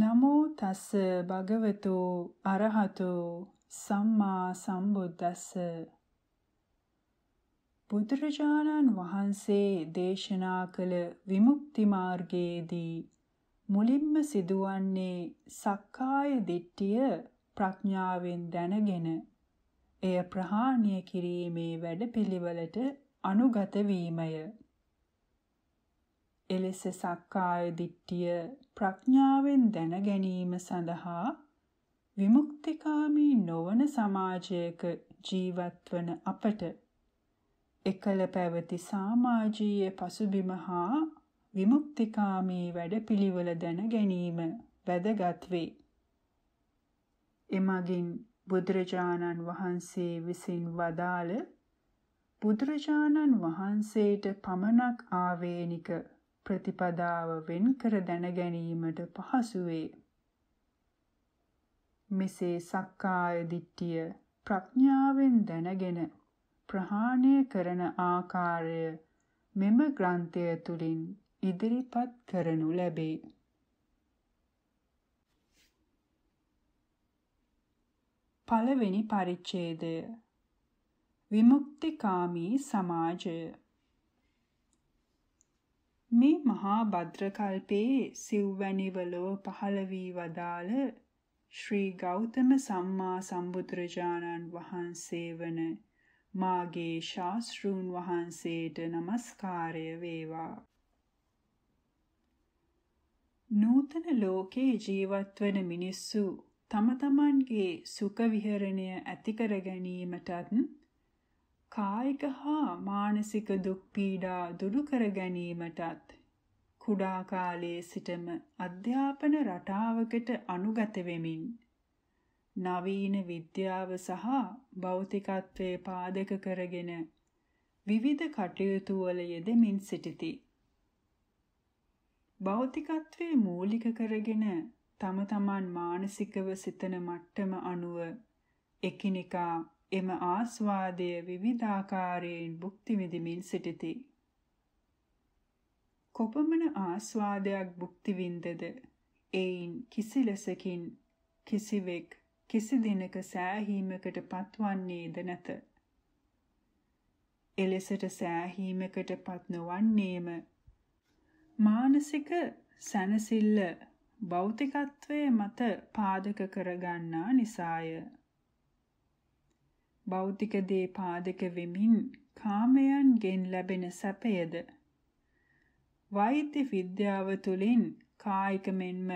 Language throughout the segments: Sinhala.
නමෝ තස් භගවතු අරහතු සම්මා සම්බුද්දස්ස බුදුරජාණන් වහන්සේ දේශනා කළ විමුක්ති මාර්ගයේදී මුලින්ම සිදුවන්නේ සක්කාය දිට්ඨිය ප්‍රඥාවෙන් දැනගෙන එය ප්‍රහාණය කිරීමේ වැඩපිළිවෙලට අනුගත වීමය. එලෙස සක්කාය දිට්ඨිය ප්‍රඥාවෙන් දැන ගැනීම සඳහා විමුක්තිකාමී නොවන සමාජයක ජීවත්වන අපට එකල පැවති සමාජීය පසුබිම හා විමුක්තිකාමී වැඩපිළිවෙල දැන ගැනීම වැදගත් වේ. එමගින් බුදුරජාණන් වහන්සේ විසින් වදාළ බුදුරජාණන් වහන්සේට පමණක් ආවේනික ප්‍රතිපදාව වෙන්කර දැනගැනීමට පහසු වේ. මෙසේ සක්කාය දිට්ඨිය ප්‍රඥාවෙන් දැනගෙන ප්‍රහාණය කරන ආකාරය මෙම ග්‍රන්ථය තුලින් ඉදිරිපත් කරනු ලැබේ. පළවෙනි පරිච්ඡේදය විමුක්තිකාමී සමාජය මේ මහා භද්‍ර කල්පයේ සිව්වැනිවලව පහළ වී වදාළ ශ්‍රී ගෞතම සම්මා සම්බුදුරජාණන් වහන්සේ වන මාගේ ශාස්ත්‍රූන් වහන්සේට নমස්කාරය වේවා නූතන ලෝකේ ජීවත්වන මිනිස්සු තම තමන්ගේ සුඛ විහරණය ඇති කර ගැනීමටත් කායික හා මානසික දුක් පීඩා දුරු කර ගැනීමටත් කුඩා කාලයේ සිටම අධ්‍යාපන රටාවකට අනුගත වෙමින් නවීන විද්‍යාව සහ භෞතිකත්වයේ පාදක කරගෙන විවිධ කටයුතු වල යෙදෙමින් සිටිති. භෞතිකත්වයේ මූලික කරගෙන තම තමන් මානසිකව සිතන මට්ටම අනුව එකිනෙකා එම ආස්වාදය විවිධාකාරයෙන් භුක්ති විඳිමින් සිටිති. කොපමණ ආස්වාදයක් භුක්ති විඳද එයින් කිසිලෙසකින් කිසිවෙක් කිසි දිනක සෑහීමකට පත්වන්නේද නැත. එලෙසට සෑහීමකට පත් නොවන්නේම මානසික සැනසෙල්ල භෞතිකත්වයේ මත පාදක කරගන්නා නිසාය. භෞතික දේ පාදක වෙමින් කාමයන්ගෙන් ලැබෙන සැපයද වෛද්‍ය විද්‍යාව තුළින් කායික මෙන්ම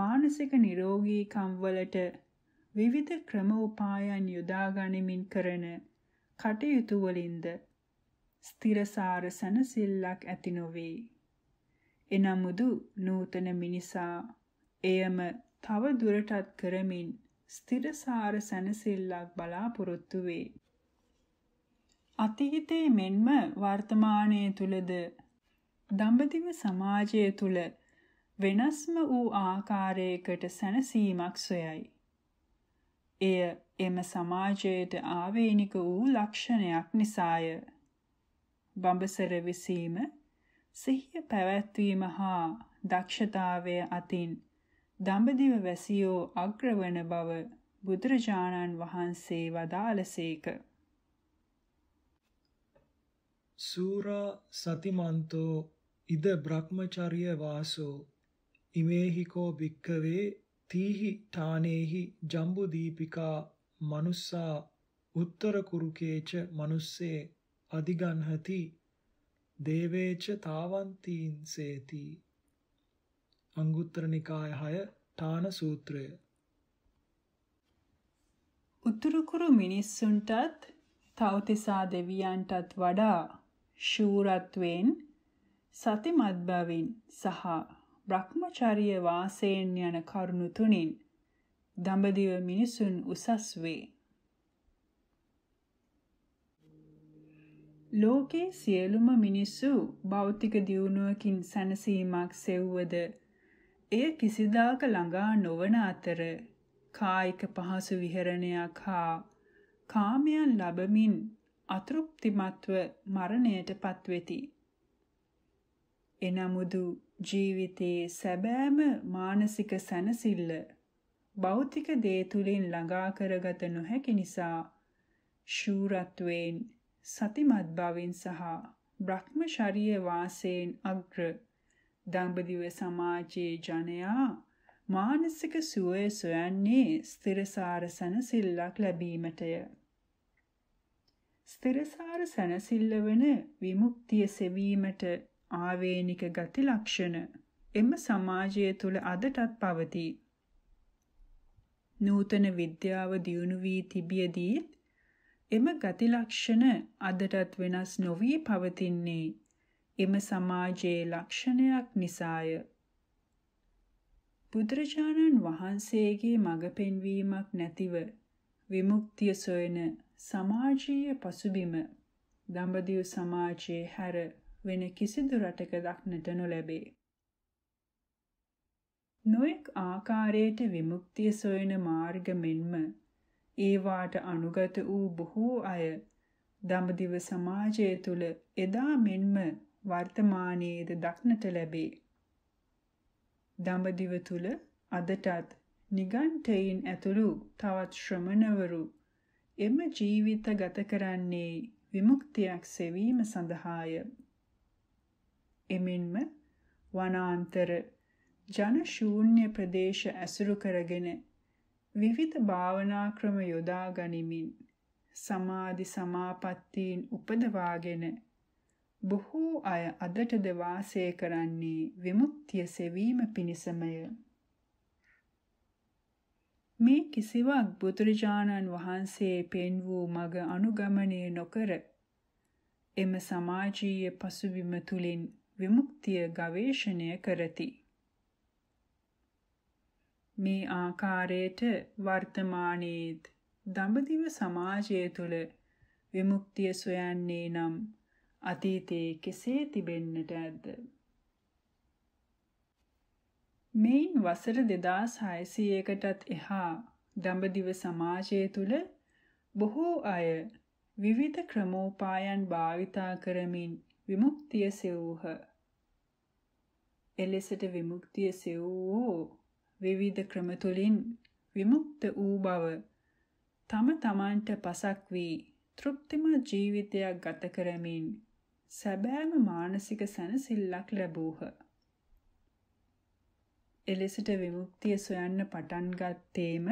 මානසික නිරෝගීකම් වලට විවිධ ක්‍රම උපායන් යොදා ගනිමින් කරන කටයුතු වලින්ද ස්ථිරසාර සනසිල්ලක් ඇති නොවේ. එනමුදු නූතන මිනිසා එයම තව දුරටත් කරමින් ස්ථිරසාර සැනසෙල්ලක් බලාපොරොත්තු වේ. අතීතයේ මෙන්ම වර්තමානයේ තුලද දඹදිව සමාජය තුල වෙනස්ම වූ ආකාරයකට සැනසීමක් සොයයි. එය එම සමාජයට ආවේනික වූ ලක්ෂණයක් නිසාය. බඹසර විසීම, සිහිය පැවැත්වීම හා දක්ෂතාවය අතින් දඹදිව වැසියෝ අග්‍රවන බව බුදුරජාණන් වහන්සේ වදාළසේක. සූරා සතිමන්තෝ ඉද බ්‍රහ්මචර්ය වාසෝ ඉමේහිකෝ භික්කවේ තීහි තානේහි ජම්බු දීපිකා මනුස්සා උත්තර කුරුකේච මනුස්සේ අධිගන්හති දේවේච තාවන්තීන්සේති අංගුත්තර නිකාය 6 තාන සූත්‍රය උතුරුකුරු මිනිස්සුන්ටත් තවතිසා දෙවියන්ටත් වඩා ශූරත්වයෙන් සතිමත් බවින් සහ භ්‍රමචර්ය වාසයෙන් යන කරුණු තුنين දඹදිව මිනිසුන් උසස් වේ. ලෝකේ සියලුම මිනිසු භෞතික දියුණුවකින් සැනසීමක් සෙව්වද එය කිසිදාක ළඟා නොවන අතර කායික පහසු විහරණයක් හා කාමයන් ලැබමින් අතෘප්තිමත්ව මරණයට පත්වෙති. එනමුදු ජීවිතයේ සැබෑම මානසික සැනසෙල්ල භෞතික දේ තුලින් ළඟා කරගත නොහැකි නිසා ශූරත්වයෙන් සතිමත් බවින් සහ භ්‍රමචර්ය වාසයෙන් අග්‍ර දඹදිව සමාජයේ ජනයා මානසික සුවය සොයන්නේ ස්ථිරසාර සනසිල්ලක් ලැබීමටය. ස්ථිරසාර සනසිල්ල වන විමුක්තිය සෙවීමට ආවේනික ගති ලක්ෂණ එම සමාජය තුල අදටත් පවතී. නූතන විද්‍යාව දියුණු වී තිබියදී එම ගති ලක්ෂණ අදටත් වෙනස් නොවී පවතින්නේ එම සමාජයේ ලක්ෂණයක් නිසාය. බුදුරජාණන් වහන්සේගේ මඟ පෙන්වීමක් නැතිව විමුක්තිය සොයන සමාජීය පසුබිම දඹදිව සමාජයේ හැර වෙන කිසිදු රටක දක්නට නොලැබේ. නොඑක් ආකාරයට විමුක්තිය සොයන මාර්ග මෙන්ම ඒවාට අනුගත වූ බොහෝ අය දඹදිව සමාජය තුල එදා මෙන්ම වර්තමානයේද දක්නට ලැබේ. දඹදිව තුල අදටත් නිගණ්ඨයින් ඇතුළු තවත් ශ්‍රමණවරු එම ජීවිත ගත කරන්නේ විමුක්තියක් සෙවීම සඳහාය. එමෙන්ම වනාන්තර ජන ශූන්‍ය ප්‍රදේශ ඇසුරු කරගෙන විවිධ භාවනා ක්‍රම යොදා ගනිමින් සමාධි සමාපත්තීන් උපදවාගෙන බොහෝ අය අදටද වාසය කරන්නේ විමුක්තිය සෙවීම පිණිසමය. මේ කිසිවක් බුදුරජාණන් වහන්සේ පෙන් වූ මග අනුගමනය නොකර එම සමාජීය පසුබිම තුලින් විමුක්තිය ගවේෂණය කරති. මේ ආකාරයට වර්තමානයේත් දඹදිව සමාජය තුළ විමුක්තිය සොයන්නේ නම් අතීතයේ කෙසේ තිබෙන්නට ඇද්ද? මෙයින් වසර 2600කටත් එහා දඹදිව සමාජය තුල බොහෝ අය විවිධ ක්‍රමෝපායන් භාවිතා කරමින් විමුක්තිය සෙවූහ. එලෙසට විමුක්තිය සෙවූ විවිධ ක්‍රම තුලින් විමුක්ත වූ බව තම තමන්ට පසක් වී තෘප්තිමත් ජීවිතයක් ගත කරමින් සැබෑම මානසික සැනසෙල්ලක් ලැබූහ. එලෙසට විමුක්තිය සොයන්න පටන් ගත්තේම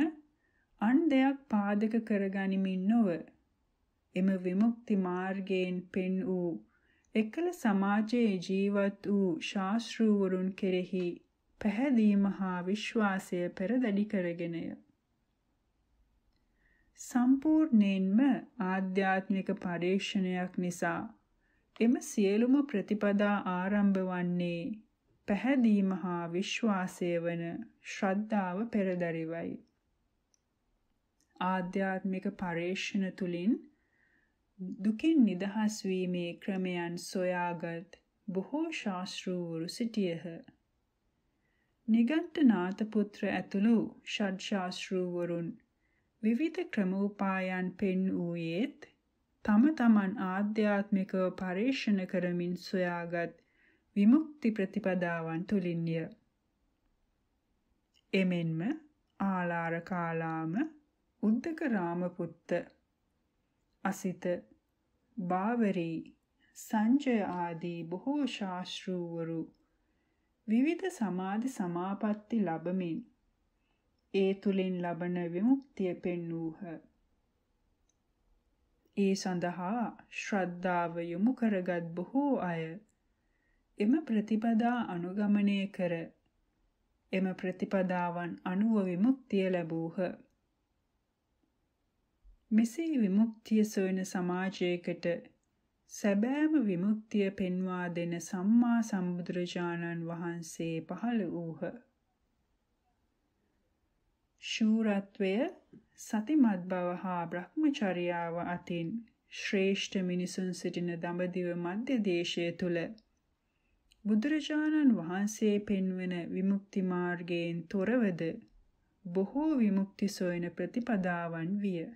අන් දෙයක් පාදක කරගනිමින් නොව එම විමුක්ති මාර්ගයෙන් පෙන් වූ එකල සමාජයේ ජීවත් වූ ශාස්ත්‍රූවරුන් කෙරෙහි පැහැදීම හා විශ්වාසය පෙරදැඩි කරගෙනය. සම්පූර්ණයෙන්ම ආධ්‍යාත්මික පරීක්ෂණයක් නිසා එම සියලුම ප්‍රතිපදා ආරම්භ වන්නේ පැහැදීම හා විශ්වාසය වන ශ්‍රද්ධාව පෙරදරිවයි. ආධ්‍යාත්මික පරේක්ෂණ තුලින් දුකින් නිදහස් වීමේ ක්‍රමයන් සොයාගත් බොහෝ ශාස්ත්‍රූවරු සිටියහ. නිගණ්ඨනාත පුත්‍ර ඇතුළු ෂඩ් ශාස්ත්‍රූවරුන් විවිධ ක්‍රමෝපායන් පෙන් වූයේත් තම තමන් ආධ්‍යාත්මිකව පරීක්ෂණ කරමින් සොයාගත් විමුක්ති ප්‍රතිපදාවන් තුලින්ය. එමෙන්ම ආලාර කාලාම උද්දක රාමපුත්ත අසිත බාවරී සංජය ආදී බොහෝ ශාස්ත්‍රූවරු විවිධ සමාධි සමාපatti ලැබමින් ඒ තුලින් ලබන විමුක්තිය පෙන්වූහ. ඒ සඳහා ශ්‍රද්ධාව යොමු කරගත් බොහෝ අය එම ප්‍රතිපදා අනුගමනය කර එම ප්‍රතිපදාවන් අනුව විමුක්තිය ලැබූහ. මෙසේ විමුක්තිය සොයන සමාජයකට සැබෑම විමුක්තිය පෙන්වා දෙන සම්මා සම්බුදුරජාණන් වහන්සේ පහළ වූහ. ශූරත්වය සතිමත් බව හා භ්‍රමචර්යාව අතින් ශ්‍රේෂ්ඨ මිනිසුන් සිටින දඹදිව මධ්‍ය දේශය තුල බුදුරජාණන් වහන්සේ පෙන්වන විමුක්ති මාර්ගයෙන් තොරවද බොහෝ විමුක්ති සොයන ප්‍රතිපදාවන් විය.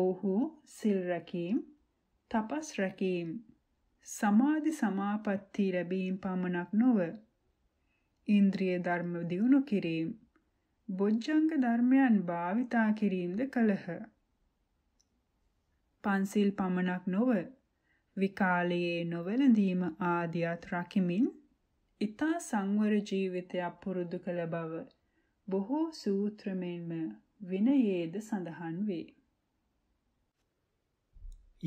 ඕහු සිල් රැකීම, තපස් රැකීම, සමාධි සමාපatti ලැබීම පමණක් නොව ඉන්ද්‍රිය ධර්ම දියුණු කිරීම බොජ්ජංග ධර්මයන් භාවිතා කිරීමද කළහ. පන්සිල් පමණක් නොව විකාලයේ නොවැළඳීම ආදියත් රකිමින් ඊතා සංවර ජීවිතයක් පුරුදු කළ බව බොහෝ සූත්‍ර මෙන්ම විනයේද සඳහන් වේ.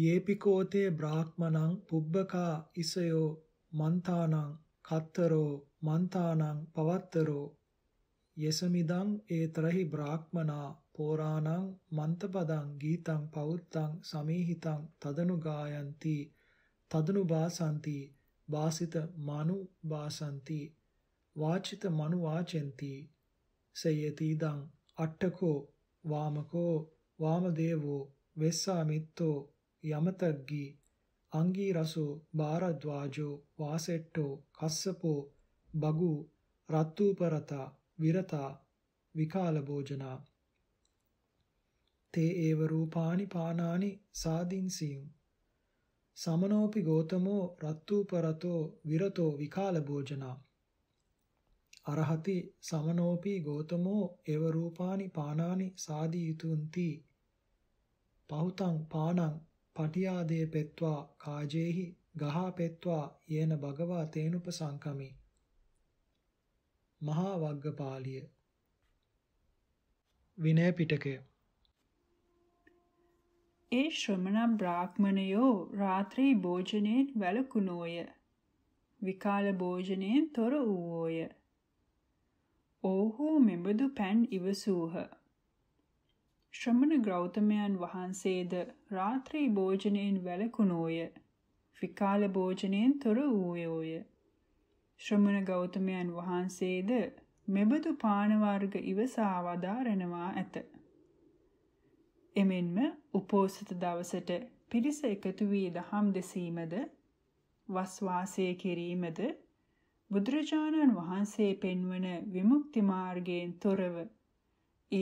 යේපිකෝතේ බ්‍රාහ්මණං පුබ්බකා ඉසයෝ මන්තානං කත්තරෝ මන්තානං පවත්තරෝ යසමිදං ඒතරහි බ්‍රාහ්මනා පෝරාණං මන්තපදං ගීතං පෞත්තං සමීහිතං තදනු ගායන්ති තදනු වාසන්ති වාසිත මනු වාසන්ති වාචිත මනු වාචෙන්ති සේයති දං අට්ඨකෝ වාමකෝ වාමදේවෝ වෙස්සාමිත්තෝ යමතග්ගි අංගී රසෝ බාරද්වාජෝ වාසෙට්ටෝ කස්සපෝ බගු රත්තුපරතා විරතා විකාල භෝජනා තේ ඒව රූපානි පානානි සාදින්සියුම් සමනෝපි ගෝතමෝ රත්තුපරතෝ විරතෝ විකාල භෝජනා අරහති සමනෝපි ගෝතමෝ එව රූපානි පානානි සාදීතුන්ති පහුතං පානං පටියාදේ පෙත්වා කාජේහි ගහා පෙත්වා යේන භගවා තේනුප සංකමි මහා වග්ගපාලිය විනය පිටකය ඒ ශ්‍රමණ බ්‍රාහ්මණයෝ රාත්‍රී භෝජනයෙන් වැළකුණෝය විකාල භෝජනයෙන් තොර වූෝය ඕහු මෙබඳු පෑන් ඉවසූහ ශ්‍රමණ ගෞතමයන් වහන්සේද රාත්‍රී භෝජනයෙන් වැළකුණෝය විකාල භෝජනයෙන් තොර වූයෝය ශ්‍රමණ ගෞතමයන් වහන්සේද මෙබඳු පාන වර්ග ඉවසා වදාරනවා ඇත. එමෙන්ම උපෝසත දවසට පිරිස එකතු වී දහම් දෙසීමද වස් වාසය කිරීමද බුදුරජාණන් වහන්සේ පෙන්වන විමුක්ති මාර්ගයෙන් තොරව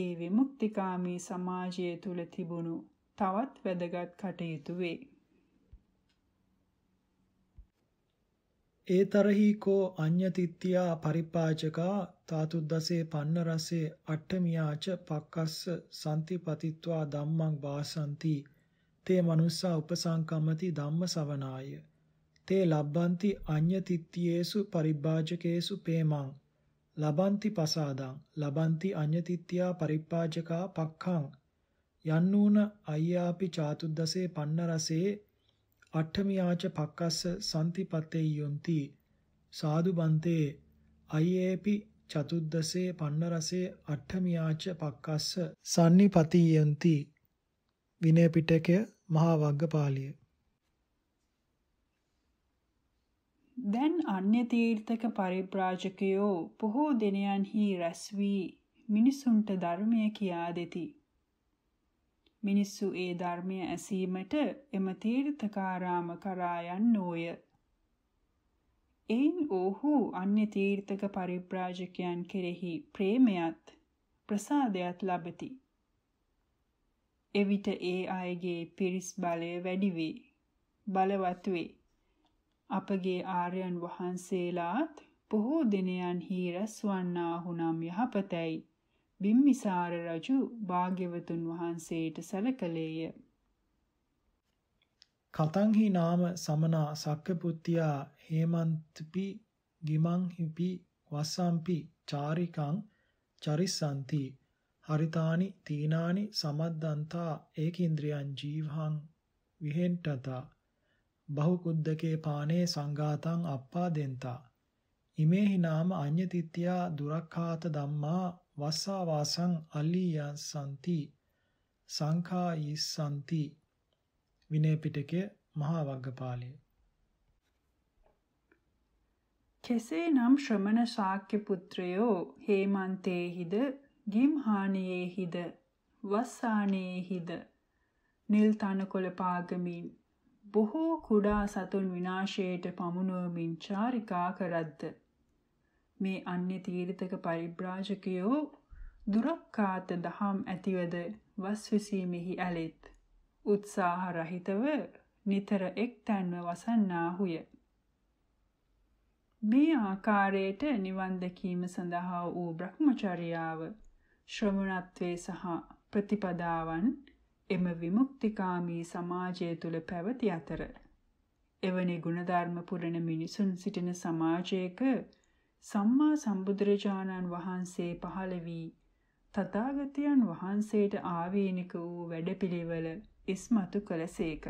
ඒ විමුක්තිකාමී සමාජය තුල තිබුණු තවත් වැදගත් කටයුතු වේ. ඒ තරහි කෝ අඤ්ඤතිත්‍යා පරිපාචකා තාතුද්දසේ පන්න රසේ අට්ඨමියාච පක්කස්ස සම්තිපතිත්වා ධම්මං වාසಂತಿ තේ මනුස්සා උපසංකම්මති ධම්ම සවනාය තේ ලබ්බಂತಿ අඤ්ඤතිත්‍යේසු පරිබ්බාජකේසු පේමං ලබಂತಿ පසාදං ලබಂತಿ අඤ්ඤතිත්‍යා පරිපාජකා පක්ඛං යන්නූන අය්‍යාපි චාතුද්දසේ පන්න රසේ අට්ඨමියාච පක්කස්ස සම්තිපතේ යොන්ති සාදු බන්තේ අයේපි චතුද්දසේ පන්නරසේ අට්ඨමියාච පක්කස්ස සම්නිපති යොන්ති විනය පිටකය මහා වග්ගපාලිය දැන් අන්‍ය තීර්ථක පරිබ්‍රාජකයෝ බොහෝ දිනයන්හි රැස් වී මිනිසුන්ට ධර්මය කියා දෙති මිනිස්සු ඒ ධර්මය ඇසීමට එම තීර්ථකාරාම කරා යන්නෝය. එයින් ඔහු අන්‍ය තීර්ථක පරිබ්‍රාජකයන් කෙරෙහි ප්‍රේමයත් ප්‍රසාදයත් ලබති. එවිට ඒ අයගේ පිරිස් බලය වැඩි වේ. බලවත් වේ. අපගේ ආර්යයන් වහන්සේලාත් බොහෝ දිනයන් හි රැස් වන්නාහු නම් යහපතයි. බිම්බිසාර රජු භාග්‍යවතුන් වහන්සේට සැලකලේය. කතංහි නාම සමනා සක්කපුත්තියා හේමන්තපි ගිමංහිපි වස්සම්පි චාරිකං චරිස්සන්ති හරිතානි තීනානි සමද්දන්තා ඒකේන්ද්‍රයන් ජීවහං විහෙන්ටතා බහුකුද්දකේ පානේ සංඝාතං අප්පාදෙන්තා ඉමේහි නාම අඤ්ඤතිත්‍යා දුරක්ඛාත ධම්මා වස්සාවාසං අලියා සම්ති සංඛායි සම්ති විනය පිටකය මහා වග්ගපාළය කෙසේනම් ශ්‍රමණ ශාක්‍ය පුත්‍රයෝ හේමන්තේහිද ගිම්හානයේහිද වස්සානයේහිද නිල් තනකොළ පාගමින් බොහෝ කුඩා සතුන් විනාශයට පමුණුවමින් චාරිකා කරද්ද මේ අන්‍ය තීරිතක පරිබ්‍රාජකයෝ දුරක්කාත දහම් ඇතිවද වස් විසීමෙහි ඇලෙත් උත්සාහ රහිතව නිතර එක්තැන්ව වසන්නාහුය මේ ආකාරයට නිවන් දැකීම සඳහා වූ Brahmacharyaව ශ්‍රමණත්වේ සහ ප්‍රතිපදාවන් එම විමුක්තිකාමී සමාජය තුල පැවති අතර එවැනි ගුණධර්ම පුරන මිනිසුන් සිටින සමාජයක සම්මා සම්බුදුරජාණන් වහන්සේ පහළ වී තථාගතයන් වහන්සේට ආවේනික වූ වැඩපිළිවෙල ඉස්මතු කළසේක.